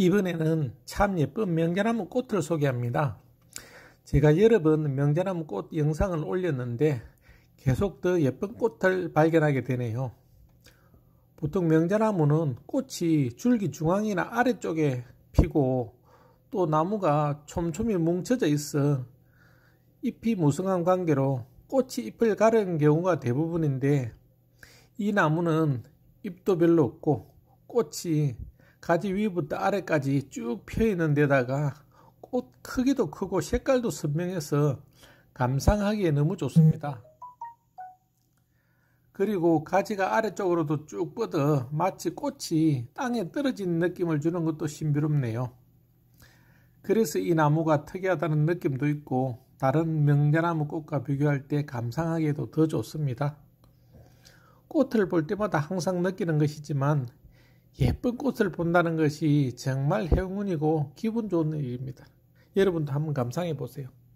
이번에는 참 예쁜 명자나무 꽃을 소개합니다. 제가 여러 번 명자나무 꽃 영상을 올렸는데 계속 더 예쁜 꽃을 발견하게 되네요. 보통 명자나무는 꽃이 줄기 중앙이나 아래쪽에 피고 또 나무가 촘촘히 뭉쳐져 있어 잎이 무성한 관계로 꽃이 잎을 가르는 경우가 대부분인데 이 나무는 잎도 별로 없고 꽃이 가지 위부터 아래까지 쭉 펴 있는 데다가 꽃 크기도 크고 색깔도 선명해서 감상하기에 너무 좋습니다. 그리고 가지가 아래쪽으로도 쭉 뻗어 마치 꽃이 땅에 떨어진 느낌을 주는 것도 신비롭네요. 그래서 이 나무가 특이하다는 느낌도 있고 다른 명자나무 꽃과 비교할 때 감상하기에도 더 좋습니다. 꽃을 볼 때마다 항상 느끼는 것이지만 예쁜 꽃을 본다는 것이 정말 행운이고 기분 좋은 일입니다. 여러분도 한번 감상해 보세요.